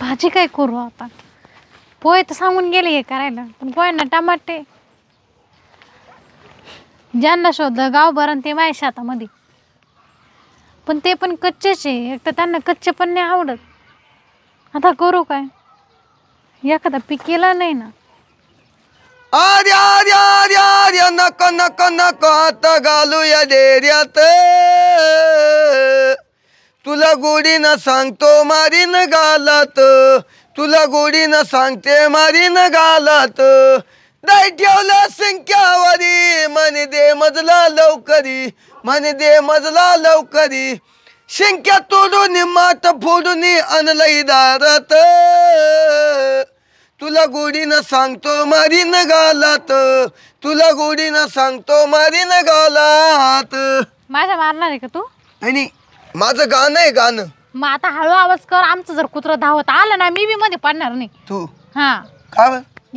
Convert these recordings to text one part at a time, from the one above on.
भाजी काय करू आपण पोहे तर सांगून गेले हे करायला पण पोह्यांना टमाटे ज्यांना शोधलं गावभरण ते माय शेतामध्ये पण ते पण कच्चेच आहे एक तर त्यांना कच्चे पण नाही आवडत आता करू काय एखादा पीक केला नाही ना आर्या नक नक नक नको नको नको आता घालूया डेऱ्यात तुला गोडी न सांगतो मारीन गालात तुला गोडीनं सांगते मारीन गालात दाय ठेवला संख्यावरी म्हणे दे मजला लवकरी म्हणे दे मजला लवकरी शिंक्या तोडून मात फोडून आणलं दारात तुला गोडीनं सांगतो मारीन गालात तुला गोडीनं सांगतो मारीन गालात माझा मारणार आहे का तू आणि माझं गाणं आहे गाणं मग आता हळू आवाज कर आमचं जर कुत्र धावत आलं ना मी बी मध्ये पडणार नाही तू हा काय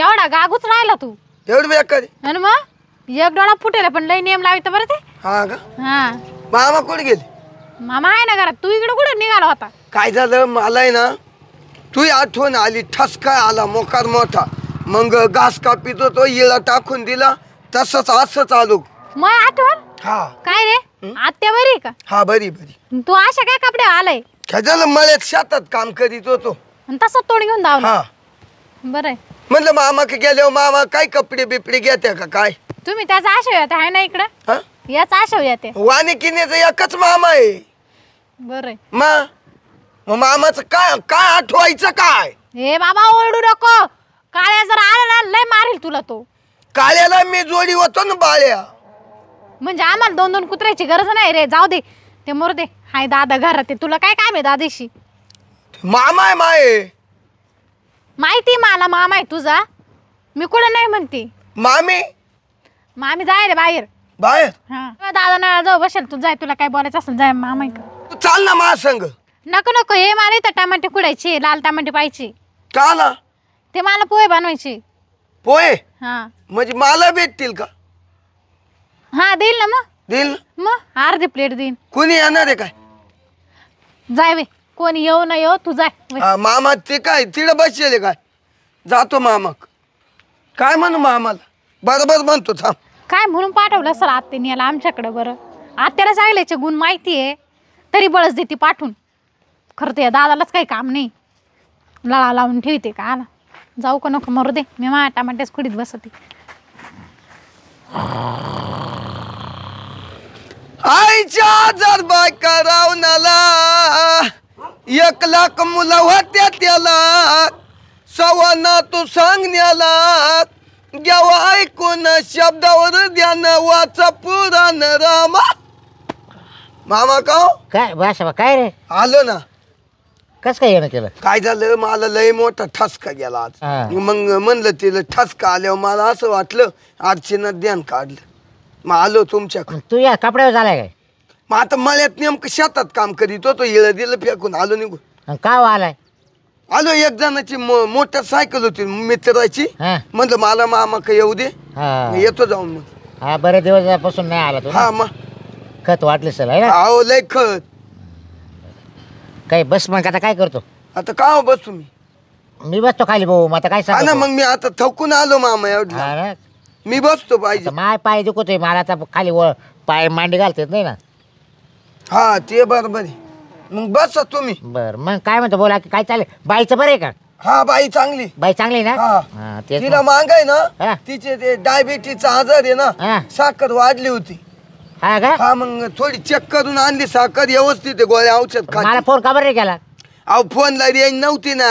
एवढा गागूच राहिला तू एवढं बेकार आणि मग एक डोळा पण लई नेम लावित बरं ते हा का हा मामा कुठे गेले मामा आहे ना घरात तू इकडे कुठं निघाला होता काय झालं मला ना तू आठवण आली ठसका आला मोकार मोठा मग घास पितो तो इळा टाकून दिला तसंच असंच आलो मग आठवण हा काय रे आत्या बरी का हा बरी बरी तू अशा काय कपडे आलाय खेजाला मळ्यात शेतात काम करीत होतो तसा तोड घेऊन दाव हा बरं म्हणलं मामा की गेले मामा काय कपडे बिपडे घेते का काय तुम्ही त्याचा आशा येते आहे ना इकडं याच आशा येते वाणी किण्याचा एकच मामा आहे बरं मामाचं काय काय आठवायचं काय हे बाबा ओरडू नको काळ्या जर आला ना लय मारेल तुला तो काळ्याला मी जोडी होतो ना बाळ्या म्हणजे आम्हाला दोन दोन कुत्र्याची गरज नाही रे जाऊ दे ते मोर दे हाय दादा घरात राहते तुला काय काम आहे दादेशी मामा माय माहिती मला मामा तुझा मी कुठं नाही म्हणते मामी मामी जाय रे बाहेर बाहेर दादा ना जाऊ बसेल तू जाय तुला काय बोलायचं असेल जाय मामा का. तू चाल ना मा संग नको नको हे मला तर टमाटे फुडायचे लाल टमाटे पाहिजे का ना ते मला पोहे बनवायचे पोहे हा म्हणजे मला भेटतील का हा देईल ना मग देईल मग अर्धी प्लेट देईन कोणी येणार आहे काय जाय कोणी येऊ ना येऊ तू जाय मामा ते काय तिड बसले काय जातो मामक काय म्हणू मामाला बरोबर म्हणतो थांब काय म्हणून पाठवलं सर आत्याने याला आमच्याकडे बरं आत्याला चांगल्याचे गुण माहिती आहे तरी बळस देते पाठवून खरं तर या दादालाच काही काम नाही लळा लावून ठेवते का आला जाऊ का नको मरू दे मी माझ्या टमाट्याच खुडीत बसते आईच्या आजार बाय एक लाख मुलं होत्या त्याला सवना तू सांगण्याला घ्यावा ऐकून शब्दावर ध्यान वाचा पुराण रामा मामा का हो? काय भाषा काय रे आलो ना कस काय येणं केलं काय झालं मला लय मोठा ठसका गेला आज मग म्हणलं तिला ठसका आल्यावर मला असं वाटलं अर्चना ध्यान काढलं आलो तुमच्याकडे तू या कपड्यावर झालाय काय मग आता मला नेमकं शेतात काम करीत तो इळ दिलं फेकून आलो निघून काव हो आलाय आलो एक जणाची मोठ्या सायकल होती मित्राची म्हणजे म्हणलं मला मामा का येऊ दे येतो जाऊन मग हा बऱ्या दिवसापासून नाही आला तो हा मग खत वाटले सर आहो अहो लय खत काय बस मग आता काय करतो आता का हो बस तुम्ही मी बसतो खाली भाऊ मग आता काय सांग ना मग मी आता थकून आलो मामा एवढा मी बसतो पाहिजे माय पाय दुखतोय मला खाली व पाय मांडी घालतात नाही ना हा ते बरोबर आहे मग बस तुम्ही बर मग काय म्हणतो बोला की काय चालेल बाईचं बरं आहे का हा बाई चांगली बाई चांगली ना तिला मांग आहे ना तिचे ते आजार आहे ना साखर वाढली होती हा का हा मग थोडी चेक करून आणली साखर व्यवस्थित गोळ्या औषध मला फोन का बरं नाही केला अहो फोनला रेंज नव्हती ना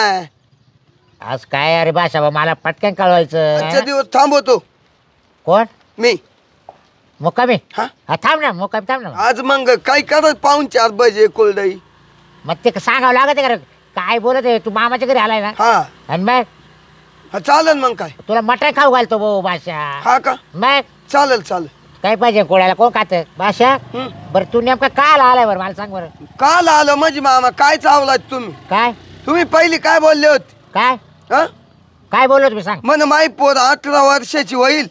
आज काय अरे बाशा मला पटकन कळवायचं दिवस थांबवतो कोण मी मुकामी हा? थांब ना मुकामी थांब ना आज मग काय करत पाहून चार बजे कोलदाई मग ते सांगावं लागत आहे का काय बोलत आहे तू मामाच्या घरी आलाय ना आणि मग चालेल मग काय तुला मटण खाऊ घालतो भाऊ बादशा हा का मग चालेल चालेल काय पाहिजे कोळ्याला कोण खात बादशा बर बरं तू नेमका काल आलाय बरं मला सांग बरं काल आलो म्हणजे मामा काय चावलात तुम्ही काय तुम्ही पहिली काय बोलले होते काय काय बोललो तुम्ही सांग मन माई पोर अठरा वर्षाची होईल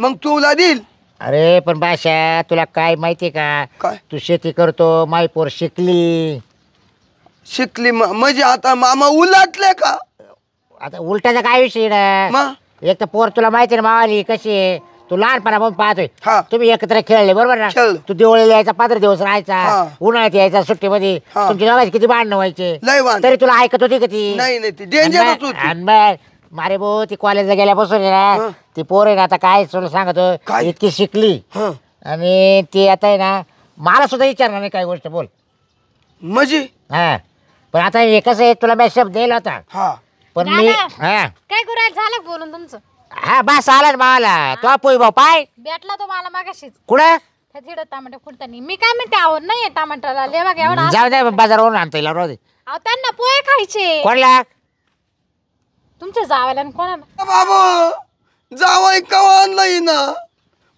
मग तू उला देईल अरे पण बाशा तुला काय माहिती का तू शेती करतो पोर शिकली शिकली म्हणजे आता मामा उलाटले का आता उलट्याचा काय विषय ना एक तर पोर तुला माहिती ना मावाली कशी तू तू पण पाहतोय तुम्ही एकत्र खेळले बरोबर ना तू दिवाळीला यायचा पंधरा दिवस राहायचा उन्हाळ्यात यायचा सुट्टी मध्ये तुमच्या किती भांडणं व्हायचे तरी तुला ऐकत होती का मारे भाऊ ती कॉलेजला गेल्यापासून आहे ना ती पोर आहे ना आता काय तुला सांगतो इतकी शिकली आणि ती आता आहे ना मला सुद्धा विचारणार नाही काही गोष्ट बोल म्हणजे हा पण आता हे कसं आहे तुला मी शब्द आता पण मी हा काय करायला झालं बोलून तुमचं हा बस आला मला तो पोई भाऊ पाय भेटला तो मला मागाशीच कुठं त्या फुटतानी मी काय म्हणते आवड नाही टमाटाला लेवा एवढा जाऊ दे बाजारवरून आणता येईल अहो, त्यांना पोहे खायचे कोणला तुमच्या जावायला कोणाला बाबा जावाय कवा नाही ना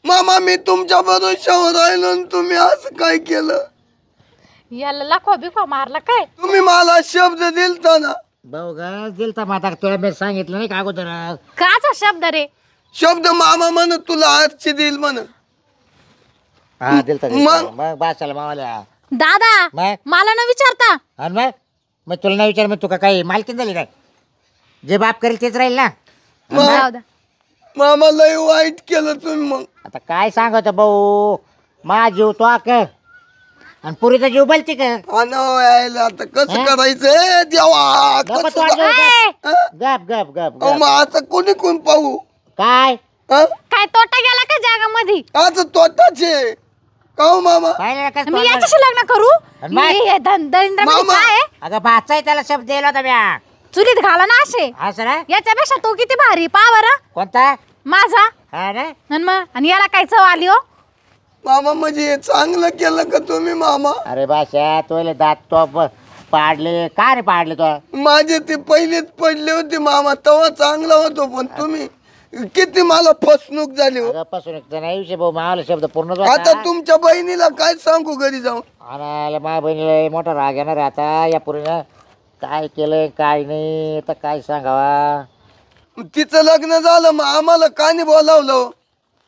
मामा मी तुमच्या बरोबर शहर तुम्ही असं काय केलं याला लाखो बिखो मारला काय तुम्ही मला शब्द दिलता ना दिलता माता तुला मी सांगितलं नाही का अगोदर काचा शब्द रे शब्द मामा म्हण तुला आजची देईल म्हण हा दिलता मग? मावाला दादा मला ना विचारता आणि मग मग तुला नाही विचार मग तुका काय मालकीन झाली काय जे बाप करेल तेच राहील ना जाऊ मामा लय वाईट केलं तुम्ही मग आता काय सांगत भाऊ मा जीव तो आक आणि पुरीचा जीव बलती का कस कसं करायचं देवा गप गप गप मग आता कोणी कोण पाहू काय काय तोटा गेला का जगामध्ये आज तोटाच आहे का हो, मामा मी याच्याशी लग्न करू मी मामा. काय आहे? अगं बाचा त्याला शब्द दिला होता म्या चुलीत घाला ना असे असं याच्या याच्यापेक्षा तू किती भारी पावर कोणता माझा आणि याला काय चव आली हो मामा म्हणजे चांगलं केलं का तुम्ही मामा अरे बाशा तुला दात तो पाडले का रे पाडले तो माझे ते पहिलेच पडले होते मामा तेव्हा चांगला होतो पण तुम्ही किती मला फसणूक झाली फसणूक हो. अगं, पासून भाऊ मामाला शब्द पूर्ण आता तुमच्या बहिणीला काय सांगू घरी जाऊन अरे माझ्या बहिणीला मोठा राग येणार आता या पूर्ण काय केलंय काय नाही तर काय सांगावा तिचं लग्न झालं मग आम्हाला का नाही बोलावलं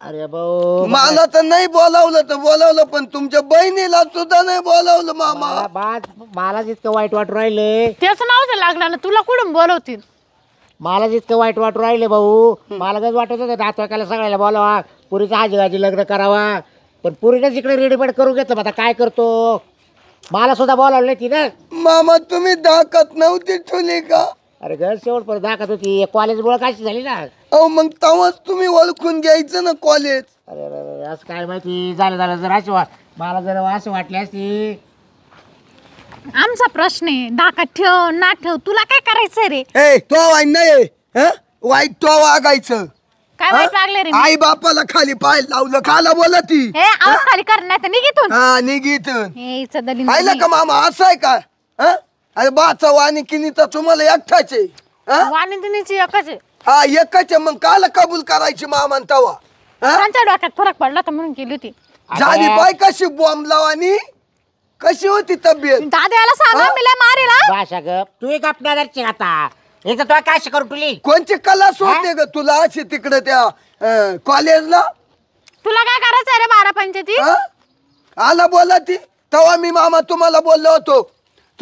अरे भाऊ मला तर नाही बोलावलं तर बोलावलं पण तुमच्या बहिणीला सुद्धा नाही बोलावलं मामा मला मला जितकं वाईट वाटू राहिले त्याचं नाव जर तुला कुठून बोलवतील मला जितकं वाईट वाटू राहिले भाऊ मला कसं वाटत होतं दात वाकायला सगळ्याला बोलावा पुरीचा आजीबाजी लग्न करावा पण पुरीनेच इकडे रेडीमेड करू घेतलं आता काय करतो मला सुद्धा बोलावलं नाही तिनं मामा तुम्ही दाखत नव्हती चुली का अरे घर पर दाखत होती कॉलेज बोळ काशी झाली ना अहो मग तेव्हाच तुम्ही ओळखून घ्यायचं ना कॉलेज अरे अरे असं काय माहिती झालं झालं जर अशी वा मला जर असं वाटले असती आमचा प्रश्न आहे दाखत ठेव ना ठेव तुला काय करायचं रे ए तो वाईन नाही वाईट तो वागायचं काय वाईट लागले रे आई बापाला खाली पाय लावलं खाला बोलती ए आम खाली कर नाही निघितून हा निघितून का मामा असं आहे का हा अरे बाचा किनी तर तुम्हाला एकटाचे हा एकच आहे. हा एकाचे मग काल कबूल करायची मामान म्हणतावा त्यांच्या डोक्यात फरक पडला तर म्हणून केली होती झाली बाय कशी बॉम्ब लावानी कशी होती तब्येत दाद्याला सांगा हा? मी ग तू एक आता हे तर तुला काय तुली कोणची कलास होते ग तुला अशी तिकडे त्या कॉलेजला तुला काय करायचं रे बारा पंचायती आला बोला ती तेव्हा मी मामा तुम्हाला बोललो होतो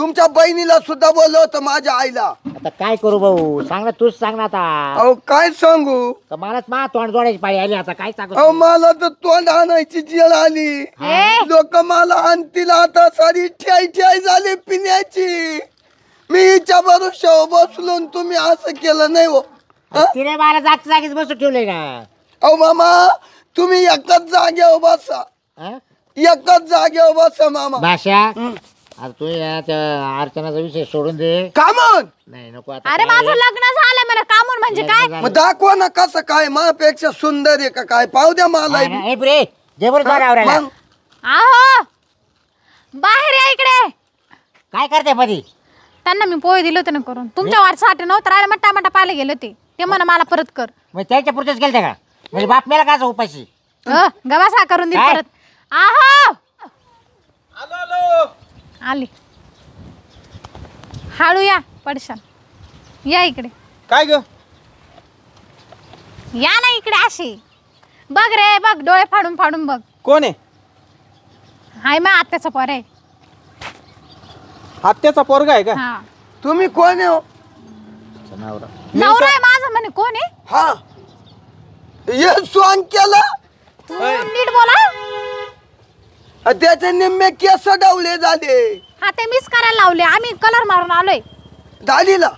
तुमच्या बहिणीला सुद्धा बोलवतो माझ्या आईला आता काय करू भाऊ सांग ना तूच सांग ना आता अहो काय सांगू तर मा तोंड जोडायची पाळी आली आता काय सांगू मला तर तोंड आणायची जेल आली लोक मला आणतील आता सारी ठ्याय ठ्याय झाली पिण्याची मी हिच्या बरोबर बसलो तुम्ही असं केलं नाही हो तिने मला जागच्या जागीच बसू ठेवले ना अहो मामा तुम्ही एकाच जागे बसा हा? एकाच जागे बसा मामा भाषा आता या अर्चनाचा विषय सोडून दे कामून नाही नको आता अरे माझं लग्न झालं मला कामून म्हणजे काय मग दाखवा ना कसं काय मापेक्षा सुंदर आहे का काय पाहू द्या मला हे आहो बाहेर या इकडे काय करते मधी त्यांना मी पोहे दिले होते ना करून तुमच्या वाटसाठी नव्हतं राहिले मट्टा मट्टा पाहायला गेले होते ते म्हणा मला परत कर मग त्याच्या पुढचेच गेलते का म्हणजे बाप मेला का उपाशी गवासा करून दिली परत आहो आलो आलो आली हाळू या पडशान या इकडे काय ग या ना इकडे अशी बघ रे बघ डोळे फाडून फाडून बघ कोण आहे हाय मा आत्याचा पोर आहे आत्याचा पोरगा आहे का तुम्ही कोण आहे हो? नवरा नवरा माझा म्हणे कोण आहे हा हे नीट बोला त्याचे निम्मे केस डावले झाले हा ते मिस करायला लावले आम्ही कलर मारून आलोय दालीला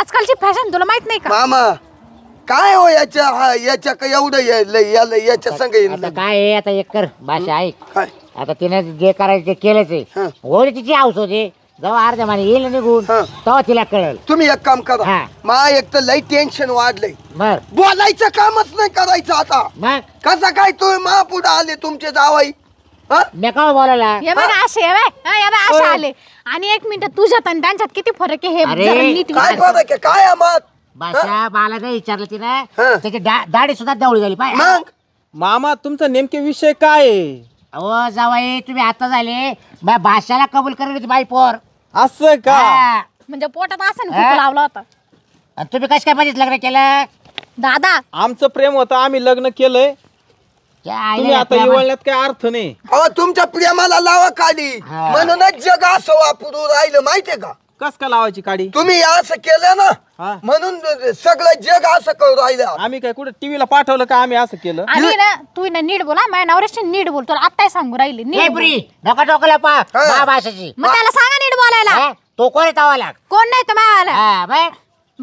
आजकालची फॅशन तुला माहित नाही का मामा काय हो याच्या हा याच्या काय एवढं या- याच्या संग काय आता एक कर भाषा ऐक आता तिने जे करायचं ते केलंच आहे तिची आवस होते जेव्हा अर्ध्या माने येईल निघून तेव्हा तिला कळेल तुम्ही एक काम करा हा. मा एक तर लई टेन्शन वाढलंय बर बोलायचं कामच नाही करायचं आता कसं काय तुम्ही पुढे आले तुमचे जावाई हा? मी बोलायला हे बघा असे हे बाय हे असे आले आणि एक मिनिट तुझ्यात आणि त्यांच्यात किती फरक आहे हे अरे, काय काय मत बाशा मला काय विचारलं तिने ना त्याची दाढी सुद्धा देवळी झाली पाय मामा तुमचा नेमके विषय काय आहे? अहो जावाई तुम्ही आता झाले बाय बाशाला कबूल करत होती बाई पोर असं का म्हणजे पोटात असं लावला होता तुम्ही कस काय बघित लग्न केलं दादा आमचं प्रेम होतं आम्ही लग्न केलंय तुम्ही आता काय अर्थ नाही अहो तुमच्या प्रेमाला लावा काढी म्हणूनच जग असं वापरू राहिलं माहितीये का कस का लावायची काडी तुम्ही असं केलं ना म्हणून सगळं जग असं करू राहिलं आम्ही काय कुठे टीव्ही ला पाठवलं का आम्ही असं केलं आणि ना तू ना नीट बोला माझ्या नवऱ्याशी नीट बोलतो आता सांगू राहिली मग त्याला सांगा नीट बोलायला तो कोण येतो कोण नाही तुम्हाला भाऊ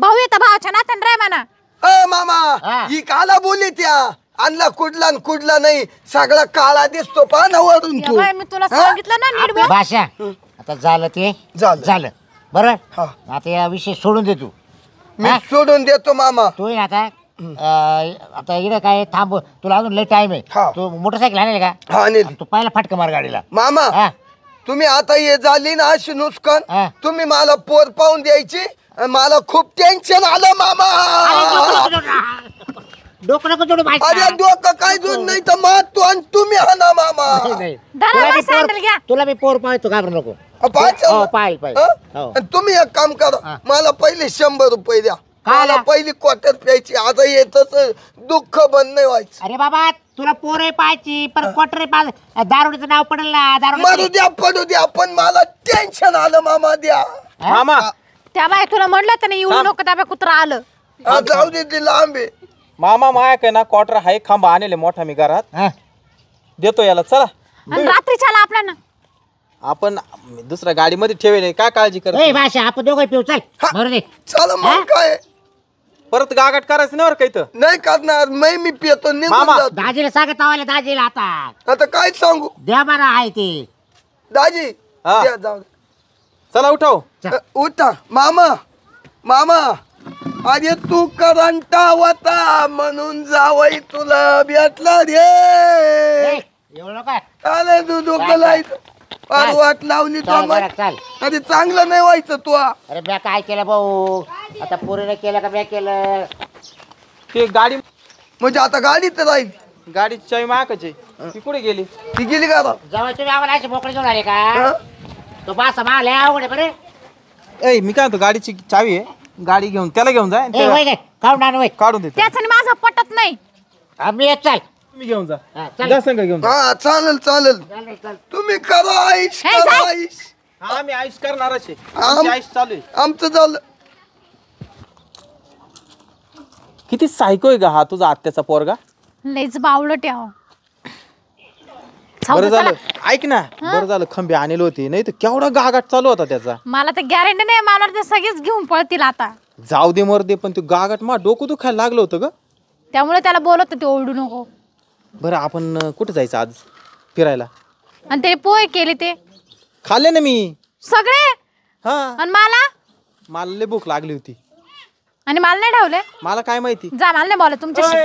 भाऊ येतं भावाच्या नात्यानं रे म्हणा मामा ही काला बोली त्या आणला कुठला कुठला नाही सगळा काळा दिसतो पण वरून तू मी तुला सांगितलं ना भाषा आता झालं ते झालं. झालं आता या विषय सोडून दे तू मी सोडून देतो मामा तू आता आता इकडे काय थांब तुला अजून लय टाइम आहे तू मोटरसायकल आणेल का तू पाहिला फाटक मार गाडीला मामा तुम्ही आता हे झाली ना अशी नुसकन तुम्ही मला पोर पाहून द्यायची मला खूप टेन्शन आलं मामा नाही तर तुम्ही तुला मी नको हो, हो. तुम्ही एक काम करा मला पहिले शंभर रुपये द्या मला पहिली क्वार्टर प्यायची येतच दुःख बंद नाही व्हायचं अरे बाबा तुला पोर पाहायची पण क्वार्टर दारुडीचं नाव पडलं द्या पडू द्या पण मला टेन्शन आलं मामा द्या मामा त्या बाई तुला म्हणलं तर नाही येऊ नको कुत्रा आलं जाऊ दे मामा माया काय ना क्वार्टर हाय एक खांबा आणले मोठा मी घरात देतो याला चला आणि चला आपल्या ना आपण दुसऱ्या गाडीमध्ये ठेवेल काय काळजी कर आपण चला काय परत गागाट करायचं नाही काही तर नाही करणार नाही मी पितो मामा. दाजीला सांगत आवायला दाजीला आता आता काय सांगू द्या बरा आहे ते दाजी चला उठाव उठा मामा मामा अरे तू करंटा होता म्हणून जावई तुला भेटला रे एवढं काय अरे तू डोकं वाट लावली चाल अरे चांगलं नाही व्हायचं तू अरे बॅ काय केलं भाऊ आता पोरीने केलं का ब्या केलं ते गाडी म्हणजे आता तर राहील गाडी चावी माकाची ती कुठे गेली ती गेली का आता? जवळ आम्हाला मोकळी का तो बासा माल आहे अवघड बरे ए मी काय म्हणतो गाडीची चावी आहे गाडी घेऊन त्याला घेऊन जा ए वय काढून काढून देते त्याच्याने पटत नाही घेऊन जा संघ घेऊन जा चालेल चालेल तुम्ही करा आईश हे करा आईश आम्ही आयुष करणारच आहे चालू आहे आमचं झालं किती सायको आहे का हा तुझा आत्याचा पोरगा लयच बावलं ठेवा बरं झालं ऐक ना बरं झालं खंबे आणले होते नाही तर केवढा गागाट चालू होता त्याचा मला तर गॅरंटी नाही मला ते सगळेच घेऊन पळतील आता जाऊ दे मर दे पण ते गागाट मा डोकं दुखायला लागलं होतं ग त्यामुळे त्याला बोलत ते ओरडू नको बरं आपण कुठे कुठं जायचं आज फिरायला आणि ते पोहे केले ते खाल्ले ना मी सगळे आणि मला मला लय भूक लागली होती आणि मला नाही ठेवले मला काय माहिती जा मला नाही बोला तुमच्या